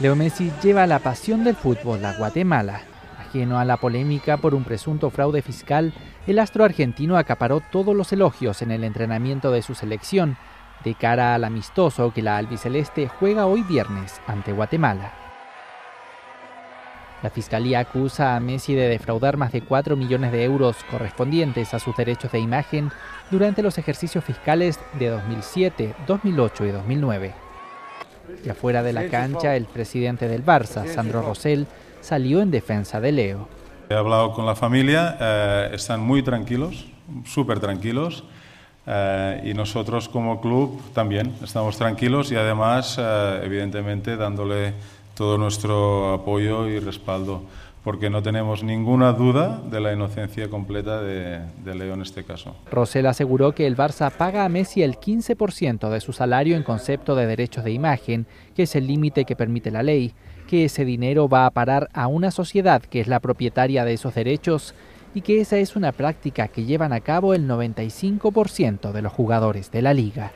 Leo Messi lleva la pasión del fútbol a Guatemala. Ajeno a la polémica por un presunto fraude fiscal, el astro argentino acaparó todos los elogios en el entrenamiento de su selección, de cara al amistoso que la albiceleste juega hoy viernes ante Guatemala. La fiscalía acusa a Messi de defraudar más de 4 millones de euros correspondientes a sus derechos de imagen durante los ejercicios fiscales de 2007, 2008 y 2009. Y afuera de la cancha, el presidente del Barça, Sandro Rosell, salió en defensa de Leo. He hablado con la familia, eh, están muy tranquilos, súper tranquilos. Eh, y nosotros como club también estamos tranquilos y además, eh, evidentemente, dándole todo nuestro apoyo y respaldo, porque no tenemos ninguna duda de la inocencia completa de, Leo en este caso. Rosell aseguró que el Barça paga a Messi el 15% de su salario en concepto de derechos de imagen, que es el límite que permite la ley, que ese dinero va a parar a una sociedad que es la propietaria de esos derechos y que esa es una práctica que llevan a cabo el 95% de los jugadores de la liga.